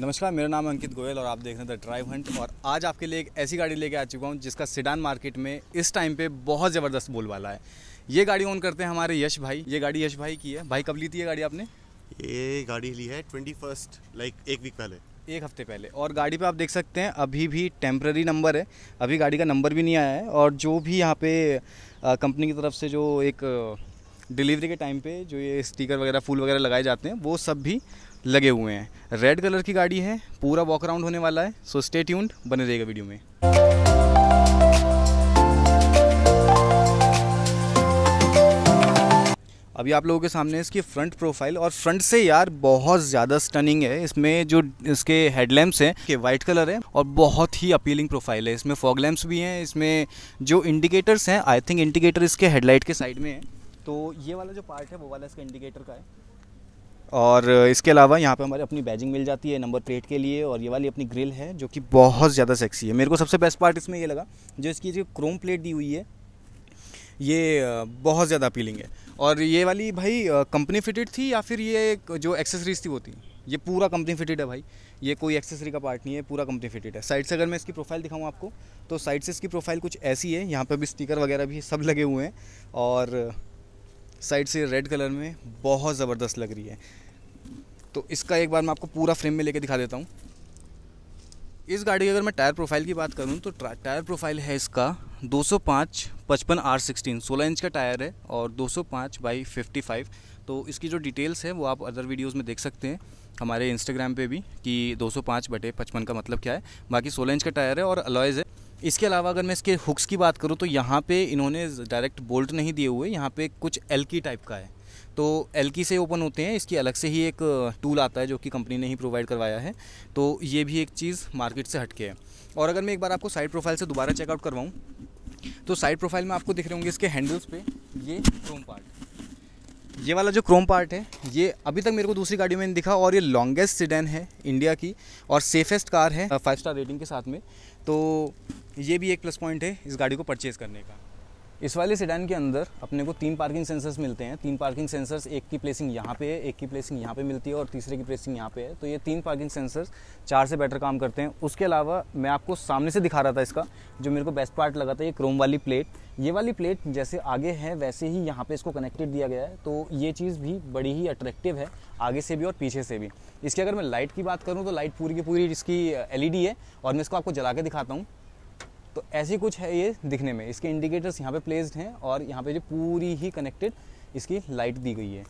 नमस्कार मेरा नाम अंकित गोयल और आप देख रहे हैं द ड्राइव हंट और आज आपके लिए एक ऐसी गाड़ी लेके आ चुका हूँ जिसका सिडान मार्केट में इस टाइम पे बहुत ज़बरदस्त वाला है ये गाड़ी ऑन करते हैं हमारे यश भाई ये गाड़ी यश भाई की है भाई कब ली थी ये गाड़ी आपने ये गाड़ी ली है ट्वेंटी फर्स्ट लाइक एक वीक पहले एक हफ्ते पहले और गाड़ी पे आप देख सकते हैं अभी भी टेम्प्ररी नंबर है अभी गाड़ी का नंबर भी नहीं आया है और जो भी यहाँ पे कंपनी की तरफ से जो एक डिलीवरी के टाइम पे जो ये स्टिकर वगैरह फूल वगैरह लगाए जाते हैं वो सब भी लगे हुए हैं रेड कलर की गाड़ी है पूरा वॉक अराउंड होने वाला है सो स्टे ट्यून्ड बने रहेगा वीडियो में अभी आप लोगों के सामने इसकी फ्रंट प्रोफाइल और फ्रंट से यार बहुत ज़्यादा स्टनिंग है इसमें जो इसके हेडलैम्प्स हैं के वाइट कलर है और बहुत ही अपीलिंग प्रोफाइल है इसमें फॉग लैम्प्स भी हैं इसमें जो इंडिकेटर्स हैं आई थिंक इंडिकेटर इसके हेडलाइट के साइड में है तो ये वाला जो पार्ट है वो वाला इसका इंडिकेटर का है और इसके अलावा यहाँ पे हमारे अपनी बैजिंग मिल जाती है नंबर प्लेट के लिए और ये वाली अपनी ग्रिल है जो कि बहुत ज़्यादा सेक्सी है मेरे को सबसे बेस्ट पार्ट इसमें ये लगा जो इसकी जो क्रोम प्लेट दी हुई है ये बहुत ज़्यादा अपीलिंग है और ये वाली भाई कंपनी फिटेड थी या फिर ये जो एक्सेसरीज थी वो थी ये पूरा कंपनी फिटेड है भाई ये कोई एक्सेसरी का पार्ट नहीं है पूरा कंपनी फिटेड है साइड से अगर मैं इसकी प्रोफाइल दिखाऊँ आपको तो साइड से इसकी प्रोफाइल कुछ ऐसी है यहाँ पर भी स्टीकर वगैरह भी सब लगे हुए हैं और साइड से रेड कलर में बहुत ज़बरदस्त लग रही है तो इसका एक बार मैं आपको पूरा फ्रेम में लेके दिखा देता हूँ इस गाड़ी की अगर मैं टायर प्रोफाइल की बात करूँ तो टायर प्रोफाइल है इसका 205 पचपन आर सिक्सटीन सोलह इंच का टायर है और 205 बाई फिफ्टी तो इसकी जो डिटेल्स है वो आप अदर वीडियोस में देख सकते हैं हमारे इंस्टाग्राम पे भी कि 205 बटे पचपन का मतलब क्या है बाकी सोलह इंच का टायर है और अलॉयज़ है इसके अलावा अगर मैं इसके हुक्स की बात करूँ तो यहाँ पर इन्होंने डायरेक्ट बोल्ट नहीं दिए हुए यहाँ पर कुछ एल की टाइप का है तो एल की से ओपन होते हैं इसकी अलग से ही एक टूल uh, आता है जो कि कंपनी ने ही प्रोवाइड करवाया है तो ये भी एक चीज़ मार्केट से हटके है और अगर मैं एक बार आपको साइड प्रोफाइल से दोबारा चेकआउट करवाऊँ तो साइड प्रोफाइल में आपको दिख रहे होंगे इसके हैंडल्स पे ये क्रोम पार्ट ये वाला जो क्रोम पार्ट है ये अभी तक मेरे को दूसरी गाड़ी में दिखा और ये लॉन्गेस्ट सिडन है इंडिया की और सेफेस्ट कार है फाइव स्टार रेटिंग के साथ में तो ये भी एक प्लस पॉइंट है इस गाड़ी को परचेज़ करने का इस वाले सेडान के अंदर अपने को तीन पार्किंग सेंसर्स मिलते हैं तीन पार्किंग सेंसर्स एक की प्लेसिंग यहाँ पे है एक की प्लेसिंग यहाँ पे मिलती है और तीसरे की प्लेसिंग यहाँ पे है तो ये तीन पार्किंग सेंसर्स चार से बेटर काम करते हैं उसके अलावा मैं आपको सामने से दिखा रहा था इसका जो मेरे को बेस्ट पार्ट लगा था ये क्रोम वाली प्लेट ये वाली प्लेट जैसे आगे है वैसे ही यहाँ पर इसको कनेक्टेड दिया गया है तो ये चीज़ भी बड़ी ही अट्रैक्टिव है आगे से भी और पीछे से भी इसकी अगर मैं लाइट की बात करूँ तो लाइट पूरी की पूरी इसकी एल है और मैं इसको आपको जला के दिखाता हूँ तो ऐसी कुछ है ये दिखने में इसके इंडिकेटर्स यहाँ पे प्लेस्ड हैं और यहाँ पे जो पूरी ही कनेक्टेड इसकी लाइट दी गई है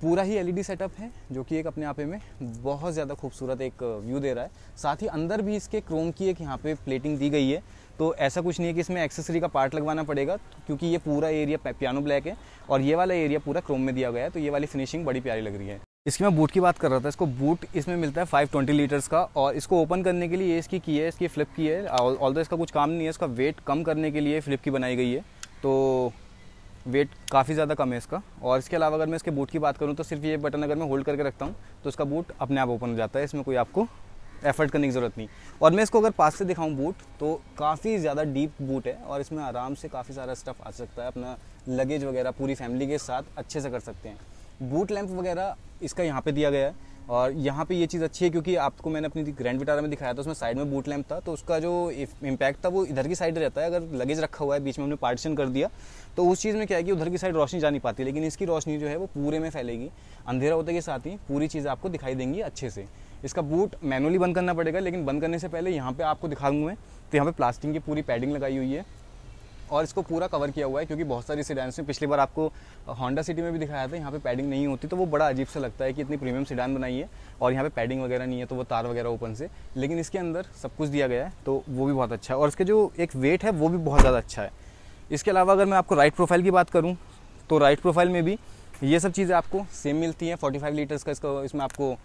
पूरा ही एलईडी सेटअप e है जो कि एक अपने आप में बहुत ज़्यादा खूबसूरत एक व्यू दे रहा है साथ ही अंदर भी इसके क्रोम की एक यहाँ पे प्लेटिंग दी गई है तो ऐसा कुछ नहीं है कि इसमें एक्सेसरी का पार्ट लगवाना पड़ेगा क्योंकि ये पूरा एरिया पियानो ब्लैक है और ये वाला एरिया पूरा क्रोम में दिया गया है तो ये वाली फिनिशिंग बड़ी प्यारी लग रही है इसकी मैं बूट की बात कर रहा था इसको बूट इसमें मिलता है 520 लीटर्स का और इसको ओपन करने के लिए इसकी की है इसकी फ्लिप की है ऑल इसका कुछ काम नहीं है इसका वेट कम करने के लिए फ्लिप की बनाई गई है तो वेट काफ़ी ज़्यादा कम है इसका और इसके अलावा अगर मैं इसके बूट की बात करूँ तो सिर्फ ये बटन अगर मैं होल्ड करके रखता हूँ तो इसका बूट अपने आप ओपन हो जाता है इसमें कोई आपको एफर्ट करने की ज़रूरत नहीं और मैं इसको अगर पास से दिखाऊं बूट तो काफ़ी ज़्यादा डीप बूट है और इसमें आराम से काफ़ी सारा स्टफ़ आ सकता है अपना लगेज वगैरह पूरी फैमिली के साथ अच्छे से कर सकते हैं बूट लैंप वगैरह इसका यहाँ पे दिया गया है और यहाँ पे ये चीज़ अच्छी है क्योंकि आपको मैंने अपनी ग्रैंड विटारा में दिखाया था उसमें साइड में बूट लैंप था तो उसका जो इम्पैक्ट था वो इधर की साइड रहता है अगर लगेज रखा हुआ है बीच में हमने पार्टीशन कर दिया तो उस चीज़ में क्या है कि उधर की साइड रोशनी जा नहीं पाती लेकिन इसकी रोशनी जो है वो पूरे में फैलेगी अंधेरा होते के साथ ही पूरी चीज़ आपको दिखाई देंगी अच्छे से इसका बूट मैनुअली बंद करना पड़ेगा लेकिन बंद करने से पहले यहाँ पर आपको दिखा दूँ मैं तो यहाँ पर प्लास्टिक की पूरी पैडिंग लगाई हुई है और इसको पूरा कवर किया हुआ है क्योंकि बहुत सारी सीडान्स में पिछली बार आपको होंडा सिटी में भी दिखाया था यहाँ पे पैडिंग नहीं होती तो वो बड़ा अजीब सा लगता है कि इतनी प्रीमियम सीडान बनाई है और यहाँ पे पैडिंग वगैरह नहीं है तो वो तार वगैरह ओपन से लेकिन इसके अंदर सब कुछ दिया गया है तो वो भी बहुत अच्छा है और इसके जो एक वेट है वो भी बहुत ज़्यादा अच्छा है इसके अलावा अगर मैं आपको राइट प्रोफाइल की बात करूँ तो राइट प्रोफाइल में भी ये सब चीज़ें आपको सेम मिलती हैं फोर्टी लीटर्स का इसका इसमें आपको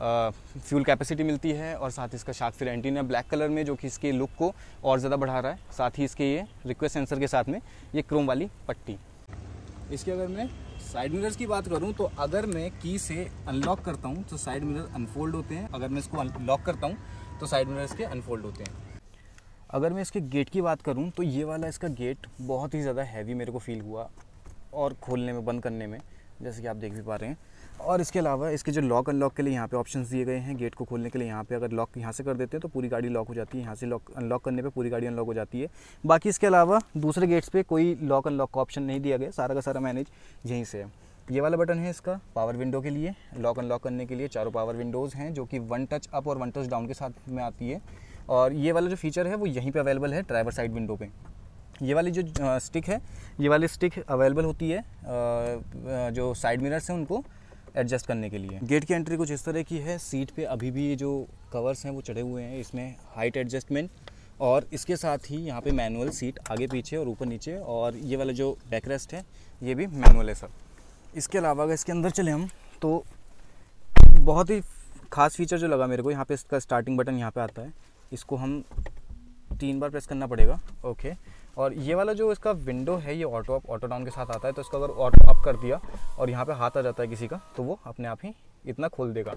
फ्यूल कैपेसिटी मिलती है और साथ ही इसका शार्क फिर एंटीना ब्लैक कलर में जो कि इसके लुक को और ज़्यादा बढ़ा रहा है साथ ही इसके ये रिक्वेस्ट सेंसर के साथ में ये क्रोम वाली पट्टी इसके अगर मैं साइड मिरर्स की बात करूं तो अगर मैं की से अनलॉक करता हूं तो साइड मिरर अनफोल्ड होते हैं अगर मैं इसको लॉक करता हूँ तो साइड मिरर्स इसके अनफोल्ड होते हैं अगर मैं इसके गेट की बात करूँ तो ये वाला इसका गेट बहुत ही ज़्यादा हैवी मेरे को फील हुआ और खोलने में बंद करने में जैसे कि आप देख भी पा रहे हैं और इसके अलावा इसके जो लॉक अनलॉक के लिए यहाँ पे ऑप्शंस दिए गए हैं गेट को खोलने के लिए यहाँ पे अगर लॉक यहाँ से कर देते हैं तो पूरी गाड़ी लॉक हो जाती है यहाँ से लॉक अनलॉक करने पे पूरी गाड़ी अनलॉक हो जाती है बाकी इसके अलावा दूसरे गेट्स पे कोई लॉक अनलॉक का ऑप्शन नहीं दिया गया सारा का सारा मैनेज यहीं से है ये वाला बटन है इसका पावर विंडो के लिए लॉक अनलॉक करने के लिए चारों पावर विंडोज़ हैं जो कि वन टच अप और वन टच डाउन के साथ में आती है और ये वाला जो फीचर है वो यहीं पर अवेलेबल है ड्राइवर साइड विंडो पर ये वाली जो स्टिक है ये वाली स्टिक अवेलेबल होती है जो साइड मिरर्स हैं उनको एडजस्ट करने के लिए गेट की एंट्री कुछ इस तरह की है सीट पे अभी भी ये जो कवर्स हैं वो चढ़े हुए हैं इसमें हाइट एडजस्टमेंट और इसके साथ ही यहाँ पे मैनुअल सीट आगे पीछे और ऊपर नीचे और ये वाला जो बैकरेस्ट है ये भी मैनुअल है सर इसके अलावा अगर इसके अंदर चले हम तो बहुत ही खास फीचर जो लगा मेरे को यहाँ पे इसका स्टार्टिंग बटन यहाँ पे आता है इसको हम तीन बार प्रेस करना पड़ेगा ओके और ये वाला जो इसका विंडो है ये ऑटो अप ऑटो डाउन के साथ आता है तो इसका अगर ऑटो अप कर दिया और यहाँ पे हाथ आ जाता है किसी का तो वो अपने आप ही इतना खोल देगा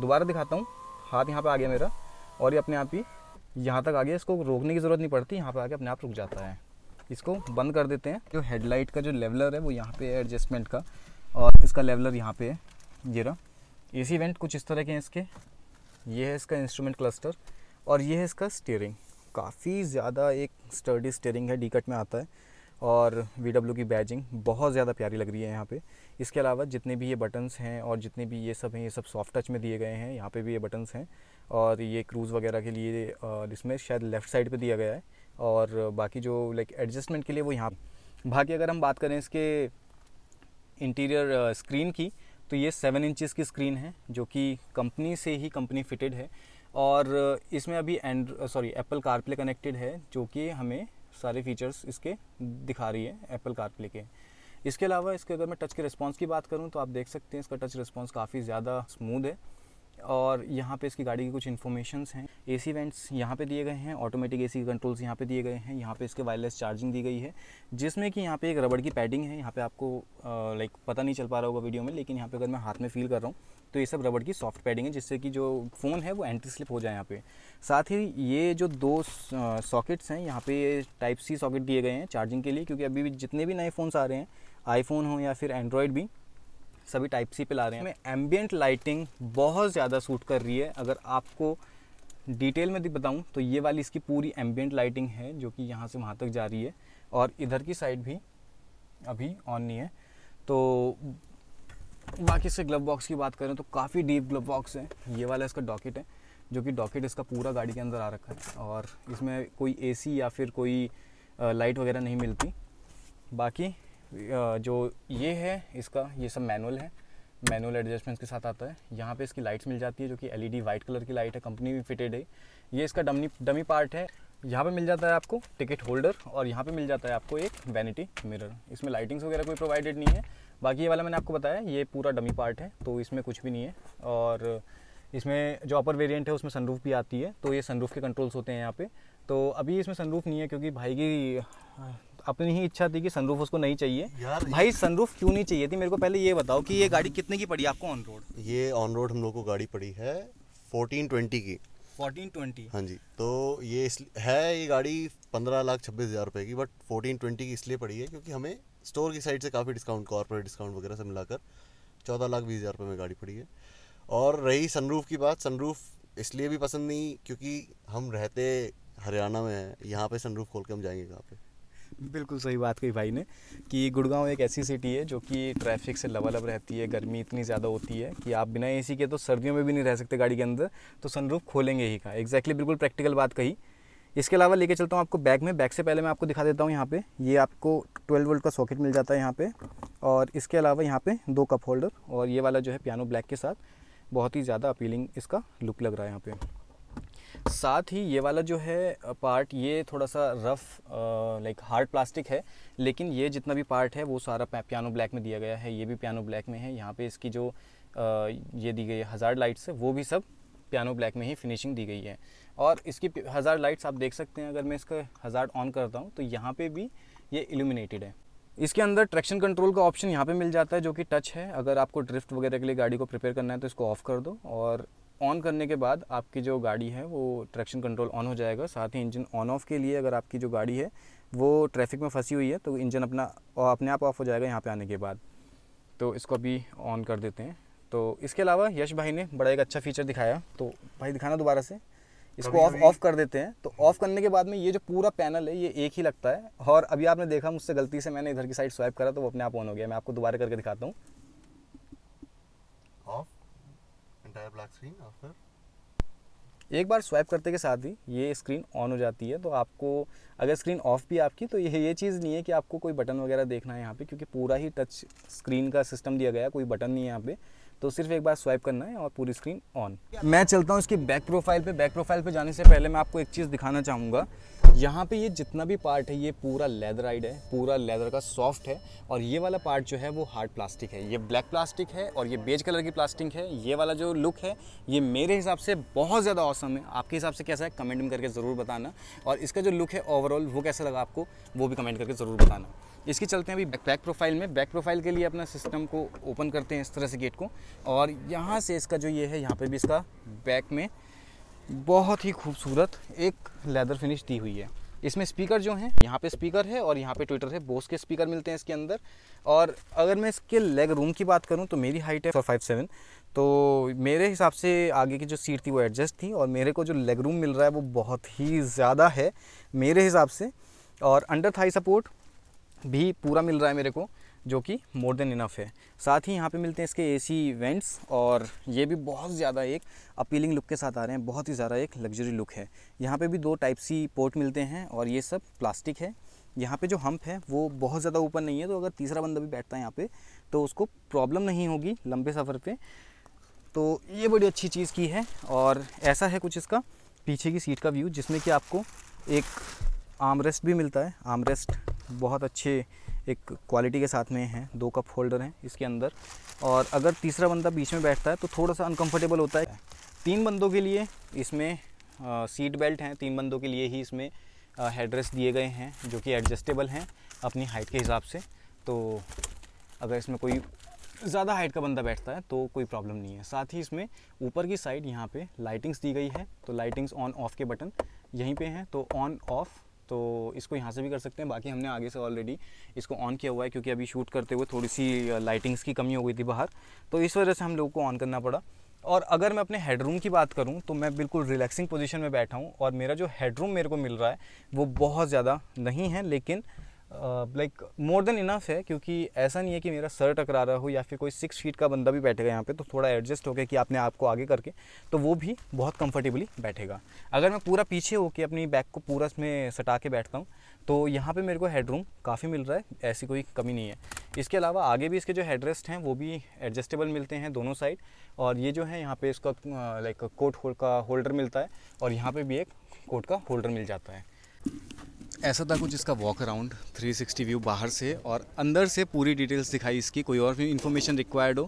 दोबारा दिखाता हूँ हाथ यहाँ पे आ गया मेरा और ये अपने आप ही यहाँ तक आ गया इसको रोकने की ज़रूरत नहीं पड़ती यहाँ पर आके अपने आप रुक जाता है इसको बंद कर देते हैं जो हेडलाइट का जो लेवलर है वो यहाँ पर है एडजस्टमेंट का और इसका लेवलर यहाँ पर है जीरा रहा ए वेंट कुछ इस तरह के हैं इसके ये है इसका इंस्ट्रूमेंट क्लस्टर और ये है इसका स्टीयरिंग काफ़ी ज़्यादा एक स्टडी स्टेयरिंग है डी कट में आता है और वी की बैजिंग बहुत ज़्यादा प्यारी लग रही है यहाँ पे इसके अलावा जितने भी ये बटन्स हैं और जितने भी ये सब हैं ये सब सॉफ्ट टच में दिए गए हैं यहाँ पे भी ये बटन्स हैं और ये क्रूज़ वगैरह के लिए इसमें शायद लेफ़्ट साइड पे दिया गया है और बाकी जो लाइक एडजस्टमेंट के लिए वो यहाँ बाकी अगर हम बात करें इसके इंटीरियर स्क्रीन की तो ये सेवन इंचज़ की स्क्रीन है जो कि कंपनी से ही कंपनी फिटेड है और इसमें अभी and sorry Apple CarPlay connected है जो कि हमें सारे फीचर्स इसके दिखा रही है एप्पल कारप्ले के इसके अलावा इसके अगर मैं टच के रिस्पॉन्स की बात करूँ तो आप देख सकते हैं इसका टच रिस्पॉन्स काफ़ी ज़्यादा स्मूद है और यहाँ पे इसकी गाड़ी की कुछ इन्फॉर्मेशंस हैं एसी वेंट्स यहाँ पे दिए गए हैं ऑटोमेटिक एसी कंट्रोल्स यहाँ पे दिए गए हैं यहाँ पे इसके वायरलेस चार्जिंग दी गई है जिसमें कि यहाँ पे एक रबड़ की पैडिंग है यहाँ पे आपको लाइक पता नहीं चल पा रहा होगा वीडियो में लेकिन यहाँ पे अगर मैं हाथ में फील कर रहा हूँ तो ये सब रबड़ की सॉफ्ट पैडिंग है जिससे कि जो फ़ोन है वो एंटी स्लिप हो जाए यहाँ पे साथ ही ये जो दो सॉकेट्स हैं यहाँ पे टाइप सी सॉकेट दिए गए हैं चार्जिंग के लिए क्योंकि अभी भी जितने भी नए फ़ोन्स आ रहे हैं आईफोन हो या फिर एंड्रॉयड भी सभी टाइप सी पे ला रहे हैं एम्बियंट लाइटिंग बहुत ज़्यादा सूट कर रही है अगर आपको डिटेल में बताऊँ तो ये वाली इसकी पूरी एम्बियंट लाइटिंग है जो कि यहाँ से वहाँ तक जा रही है और इधर की साइड भी अभी ऑन नहीं है तो बाकी से ग्लव बॉक्स की बात करें तो काफ़ी डीप ग्लव बॉक्स है ये वाला इसका डॉकेट है जो कि डॉकेट इसका पूरा गाड़ी के अंदर आ रखा है और इसमें कोई एसी या फिर कोई लाइट वगैरह नहीं मिलती बाकी जो ये है इसका ये सब मैनुअल है मैनुअल एडजस्टमेंट्स के साथ आता है यहाँ पे इसकी लाइट्स मिल जाती है जो कि एलईडी वाइट कलर की लाइट है कंपनी भी फिटेड है ये इसका डमी डमी पार्ट है यहाँ पे मिल जाता है आपको टिकट होल्डर और यहाँ पे मिल जाता है आपको एक वैनिटी मिरर इसमें लाइटिंग्स वगैरह कोई प्रोवाइडेड नहीं है बाकी ये वाला मैंने आपको बताया ये पूरा डमी पार्ट है तो इसमें कुछ भी नहीं है और इसमें जो अपर वेरियंट है उसमें सनरूफ भी आती है तो ये सनरूफ के कंट्रोल्स होते हैं यहाँ पर तो अभी इसमें सनरूफ नहीं है क्योंकि भाई की अपनी ही इच्छा थी कि सनरूफ उसको नहीं चाहिए यार भाई सनरूफ क्यों नहीं चाहिए थी मेरे को पहले ये बताओ कि ये गाड़ी कितने की पड़ी आपको ऑन रोड ये ऑन रोड हम लोग को गाड़ी पड़ी है फोर्टीन ट्वेंटी की फोर्टीन ट्वेंटी हाँ जी तो ये है ये गाड़ी पंद्रह लाख छब्बीस हज़ार रुपये की बट फोर्टीन ट्वेंटी की इसलिए पड़ी है क्योंकि हमें स्टोर की साइड से काफ़ी डिस्काउंट कॉर्पोरेट डिस्काउंट वगैरह से मिलाकर चौदह लाख बीस हज़ार रुपये में गाड़ी पड़ी है और रही सनरूफ की बात सनरूफ इसलिए भी पसंद नहीं क्योंकि हम रहते हरियाणा में हैं यहाँ पे सनरूफ खोल के हम जाएंगे कहाँ पे बिल्कुल सही बात कही भाई ने कि गुड़गांव एक ऐसी सिटी है जो कि ट्रैफिक से लबालब रहती है गर्मी इतनी ज़्यादा होती है कि आप बिना एसी के तो सर्दियों में भी नहीं रह सकते गाड़ी के अंदर तो सनरूफ खोलेंगे ही का एग्जैक्टली exactly, बिल्कुल प्रैक्टिकल बात कही इसके अलावा लेके चलता हूँ आपको बैग में बैग से पहले मैं आपको दिखा देता हूँ यहाँ पे ये आपको ट्वेल्व वोल्ट का सॉकेट मिल जाता है यहाँ पर और इसके अलावा यहाँ पे दो कप होल्डर और ये वाला जो है पियानो ब्लैक के साथ बहुत ही ज़्यादा अपीलिंग इसका लुक लग रहा है यहाँ पर साथ ही ये वाला जो है पार्ट ये थोड़ा सा रफ लाइक हार्ड प्लास्टिक है लेकिन ये जितना भी पार्ट है वो सारा पियानो ब्लैक में दिया गया है ये भी पियानो ब्लैक में है यहाँ पे इसकी जो आ, ये दी गई है हज़ार लाइट्स है वो भी सब पियानो ब्लैक में ही फिनिशिंग दी गई है और इसकी हज़ार लाइट्स आप देख सकते हैं अगर मैं इसका हज़ार ऑन करता हूँ तो यहाँ पर भी ये इल्यूमिनेटेड है इसके अंदर ट्रैक्शन कंट्रोल का ऑप्शन यहाँ पे मिल जाता है जो कि टच है अगर आपको ड्रिफ्ट वगैरह के लिए गाड़ी को प्रिपेयर करना है तो इसको ऑफ़ कर दो और ऑन करने के बाद आपकी जो गाड़ी है वो ट्रैक्शन कंट्रोल ऑन हो जाएगा साथ ही इंजन ऑन ऑफ के लिए अगर आपकी जो गाड़ी है वो ट्रैफिक में फंसी हुई है तो इंजन अपना अपने आप ऑफ हो जाएगा यहाँ पे आने के बाद तो इसको अभी ऑन कर देते हैं तो इसके अलावा यश भाई ने बड़ा एक अच्छा फीचर दिखाया तो भाई दिखाना दोबारा से इसको ऑफ ऑफ कर देते हैं तो ऑफ करने के बाद में ये जो पूरा पैनल है ये एक ही लगता है और अभी आपने देखा मुझसे गलती से मैंने इधर की साइड स्वाइप करा तो वो अपने आप ऑन हो गया मैं आपको दोबारा करके दिखाता हूँ off entire black screen after? एक बार स्वाइप करते के साथ ही ये स्क्रीन ऑन हो जाती है तो आपको अगर स्क्रीन ऑफ भी आपकी तो ये ये चीज़ नहीं है कि आपको कोई बटन वगैरह देखना है यहाँ पे क्योंकि पूरा ही टच स्क्रीन का सिस्टम दिया गया है कोई बटन नहीं है यहाँ पे तो सिर्फ एक बार स्वाइप करना है और पूरी स्क्रीन ऑन मैं चलता हूँ इसकी बैक प्रोफाइल पर बैक प्रोफाइल पर जाने से पहले मैं आपको एक चीज़ दिखाना चाहूँगा यहाँ पे ये जितना भी पार्ट है ये पूरा लेदर आइड है पूरा लेदर का सॉफ्ट है और ये वाला पार्ट जो है वो हार्ड प्लास्टिक है ये ब्लैक प्लास्टिक है और ये बेज कलर की प्लास्टिक है ये वाला जो लुक है ये मेरे हिसाब से बहुत ज़्यादा औसम है आपके हिसाब से कैसा है कमेंट में करके ज़रूर बताना और इसका जो लुक है ओवरऑल वो कैसा लगा आपको वो भी कमेंट करके ज़रूर बताना इसके चलते हैं अभी बैक प्रोफाइल में बैक प्रोफाइल के लिए अपना सिस्टम को ओपन करते हैं इस तरह से गेट को और यहाँ से इसका जो ये है यहाँ पर भी इसका बैक में बहुत ही खूबसूरत एक लेदर फिनिश दी हुई है इसमें स्पीकर जो हैं यहाँ पे स्पीकर है और यहाँ पे ट्विटर है बोस के स्पीकर मिलते हैं इसके अंदर और अगर मैं इसके लेग रूम की बात करूँ तो मेरी हाइट है फोर फाइव सेवन तो मेरे हिसाब से आगे की जो सीट थी वो एडजस्ट थी और मेरे को जो लेग रूम मिल रहा है वो बहुत ही ज़्यादा है मेरे हिसाब से और अंडर थाई सपोर्ट भी पूरा मिल रहा है मेरे को जो कि मोर देन इनफ है साथ ही यहाँ पे मिलते हैं इसके एसी वेंट्स और ये भी बहुत ज़्यादा एक अपीलिंग लुक के साथ आ रहे हैं बहुत ही ज़्यादा एक लग्जरी लुक है यहाँ पे भी दो टाइप सी पोर्ट मिलते हैं और ये सब प्लास्टिक है यहाँ पे जो हम्प है वो बहुत ज़्यादा ऊपर नहीं है तो अगर तीसरा बंदा भी बैठता है यहाँ पर तो उसको प्रॉब्लम नहीं होगी लंबे सफ़र पर तो ये बड़ी अच्छी चीज़ की है और ऐसा है कुछ इसका पीछे की सीट का व्यू जिसमें कि आपको एक आर्म रेस्ट भी मिलता है आर्म रेस्ट बहुत अच्छे एक क्वालिटी के साथ में है दो कप होल्डर हैं इसके अंदर और अगर तीसरा बंदा बीच में बैठता है तो थोड़ा सा अनकम्फर्टेबल होता है तीन बंदों के लिए इसमें आ, सीट बेल्ट हैं तीन बंदों के लिए ही इसमें हेडरेस्ट दिए गए हैं जो कि एडजस्टेबल हैं अपनी हाइट के हिसाब से तो अगर इसमें कोई ज़्यादा हाइट का बंदा बैठता है तो कोई प्रॉब्लम नहीं है साथ ही इसमें ऊपर की साइड यहाँ पे लाइटिंग्स दी गई है तो लाइटिंग्स ऑन ऑफ के बटन यहीं पे हैं तो ऑन ऑफ तो इसको यहाँ से भी कर सकते हैं बाकी हमने आगे से ऑलरेडी इसको ऑन किया हुआ है क्योंकि अभी शूट करते हुए थोड़ी सी लाइटिंग्स की कमी हो गई थी बाहर तो इस वजह से हम लोगों को ऑन करना पड़ा और अगर मैं अपने हेडरूम की बात करूं तो मैं बिल्कुल रिलैक्सिंग पोजीशन में बैठा हूं और मेरा जो हेडरूम मेरे को मिल रहा है वो बहुत ज़्यादा नहीं है लेकिन लाइक मोर देन इनफ है क्योंकि ऐसा नहीं है कि मेरा सर टकरा रहा हो या फिर कोई सिक्स फीट का बंदा भी बैठेगा यहाँ पे तो थोड़ा एडजस्ट हो गया कि आपने आपको आगे करके तो वो भी बहुत कंफर्टेबली बैठेगा अगर मैं पूरा पीछे होकर अपनी बैक को पूरा इसमें सटा के बैठता हूँ तो यहाँ पे मेरे को हेडरूम काफ़ी मिल रहा है ऐसी कोई कमी नहीं है इसके अलावा आगे भी इसके जो हेडरेस्ट हैं वो भी एडजस्टेबल मिलते हैं दोनों साइड और ये जो है यहाँ पे इसका लाइक कोट का होल्डर मिलता है और यहाँ पे भी एक कोट का होल्डर मिल जाता है ऐसा था कुछ इसका वॉक अराउंड 360 व्यू बाहर से और अंदर से पूरी डिटेल्स दिखाई इसकी कोई और भी इन्फॉर्मेशन रिक्वायर्ड हो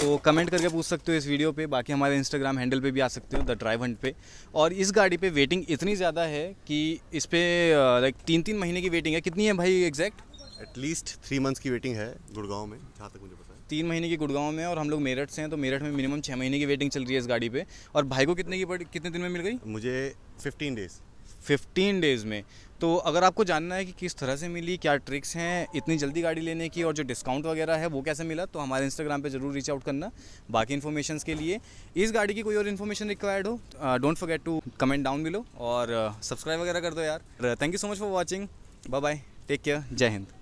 तो कमेंट करके पूछ सकते हो इस वीडियो पे बाकी हमारे इंस्टाग्राम हैंडल पे भी आ सकते हो द ड्राइव हंट पे और इस गाड़ी पे वेटिंग इतनी ज़्यादा है कि इस पर लाइक तीन तीन महीने की वेटिंग है कितनी है भाई एग्जैक्ट एटलीस्ट थ्री मंथ्स की वेटिंग है गुड़गांव में जहाँ तक मुझे पता है तीन महीने की गुड़गांव में और हम लोग मेरठ से हैं तो मेरठ में मिनिमम छः महीने की वेटिंग चल रही है इस गाड़ी पर और भाई को कितने की कितने दिन में मिल गई मुझे फिफ्टीन डेज़ फिफ्टीन डेज़ में तो अगर आपको जानना है कि किस तरह से मिली क्या ट्रिक्स हैं इतनी जल्दी गाड़ी लेने की और जो डिस्काउंट वगैरह है वो कैसे मिला तो हमारे इंस्टाग्राम पे ज़रूर रीच आउट करना बाकी इन्फॉर्मेशन के लिए इस गाड़ी की कोई और इन्फॉर्मेशन रिक्वायर्ड हो don't forget to comment down below और सब्सक्राइब वगैरह कर दो यार thank you so much for watching bye bye take care जय हिंद